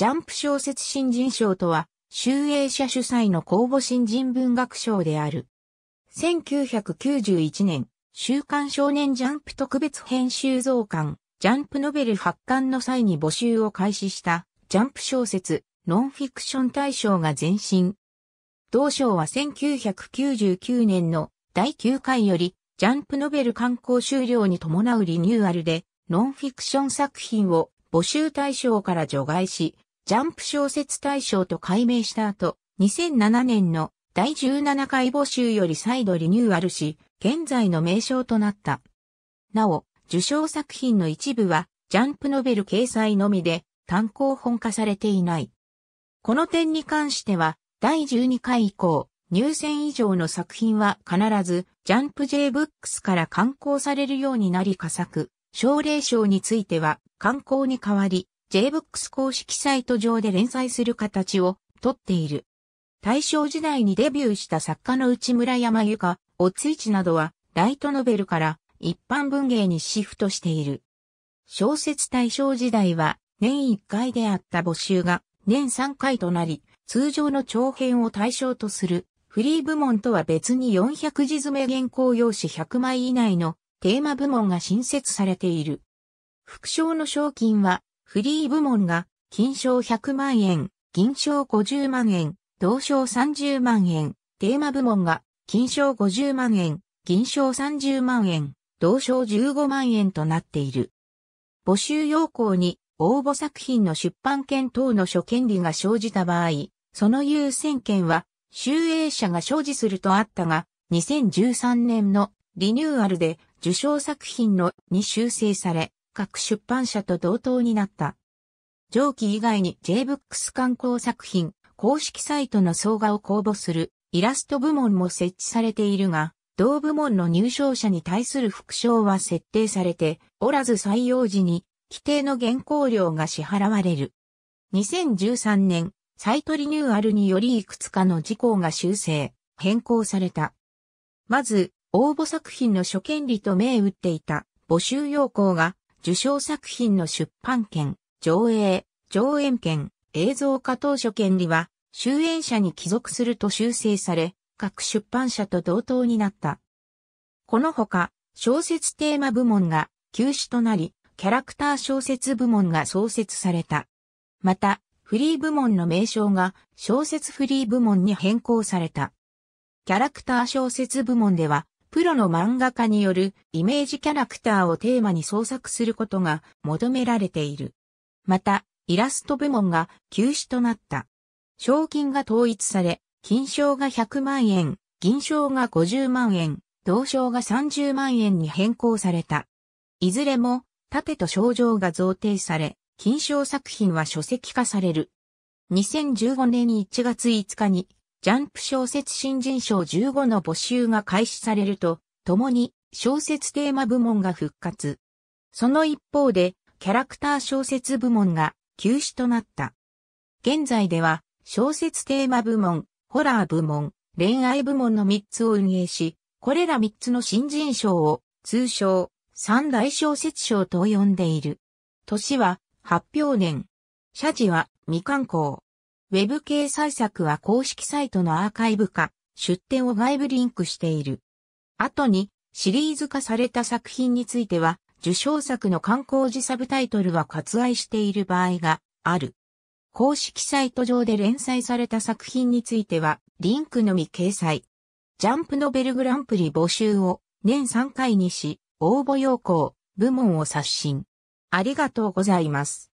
ジャンプ小説新人賞とは、集英社主催の公募新人文学賞である。1991年、週刊少年ジャンプ特別編集増刊、ジャンプノベル発刊の際に募集を開始した、ジャンプ小説、ノンフィクション大賞が前身。同賞は1999年の第9回より、ジャンプノベル刊行終了に伴うリニューアルで、ノンフィクション作品を募集対象から除外し、ジャンプ小説大賞と改名した後、2007年の第17回募集より再度リニューアルし、現在の名称となった。なお、受賞作品の一部は、ジャンプノベル掲載のみで、単行本化されていない。この点に関しては、第12回以降、入選以上の作品は必ず、ジャンプ J ブックスから刊行されるようになり佳作、奨励賞については、刊行に変わり、JBooks 公式サイト上で連載する形をとっている。大正時代にデビューした作家の内村山由香、おついちなどは、ライトノベルから一般文芸にシフトしている。小説大正時代は、年1回であった募集が年3回となり、通常の長編を対象とするフリー部門とは別に400字詰め原稿用紙100枚以内のテーマ部門が新設されている。副賞の賞金はフリー部門が、金賞100万円、銀賞50万円、銅賞30万円、テーマ部門が、金賞50万円、銀賞30万円、銅賞15万円となっている。募集要項に、応募作品の出版権等の諸権利が生じた場合、その優先権は、集英社が生じするとあったが、2013年のリニューアルで受賞作品のに修正され、各出版社と同等になった。上記以外に JBooks 観光作品、公式サイトの総画を公募するイラスト部門も設置されているが、同部門の入賞者に対する副賞は設定されておらず採用時に規定の原稿料が支払われる。2013年、サイトリニューアルによりいくつかの事項が修正、変更された。まず、応募作品の初見利と銘打っていた募集要項が受賞作品の出版権、上映、上演権、映像化当初権利は、終演者に帰属すると修正され、各出版社と同等になった。このほか、小説テーマ部門が休止となり、キャラクター小説部門が創設された。また、フリー部門の名称が小説フリー部門に変更された。キャラクター小説部門では、プロの漫画家によるイメージキャラクターをテーマに創作することが求められている。また、イラスト部門が休止となった。賞金が統一され、金賞が100万円、銀賞が50万円、銅賞が30万円に変更された。いずれも、盾と賞状が贈呈され、金賞作品は書籍化される。2015年1月5日にジャンプ小説新人賞15の募集が開始されると、共に小説テーマ部門が復活。その一方で、キャラクター小説部門が休止となった。現在では、小説テーマ部門、ホラー部門、恋愛部門の3つを運営し、これら3つの新人賞を、通称、三大小説賞と呼んでいる。年は、発表年。社辞は、未刊行。ウェブ掲載作は公式サイトのアーカイブ化、出展を外部リンクしている。後に、シリーズ化された作品については、受賞作の観光時サブタイトルは割愛している場合がある。公式サイト上で連載された作品については、リンクのみ掲載。ジャンプノベルグランプリ募集を年3回にし、応募要項、部門を刷新。ありがとうございます。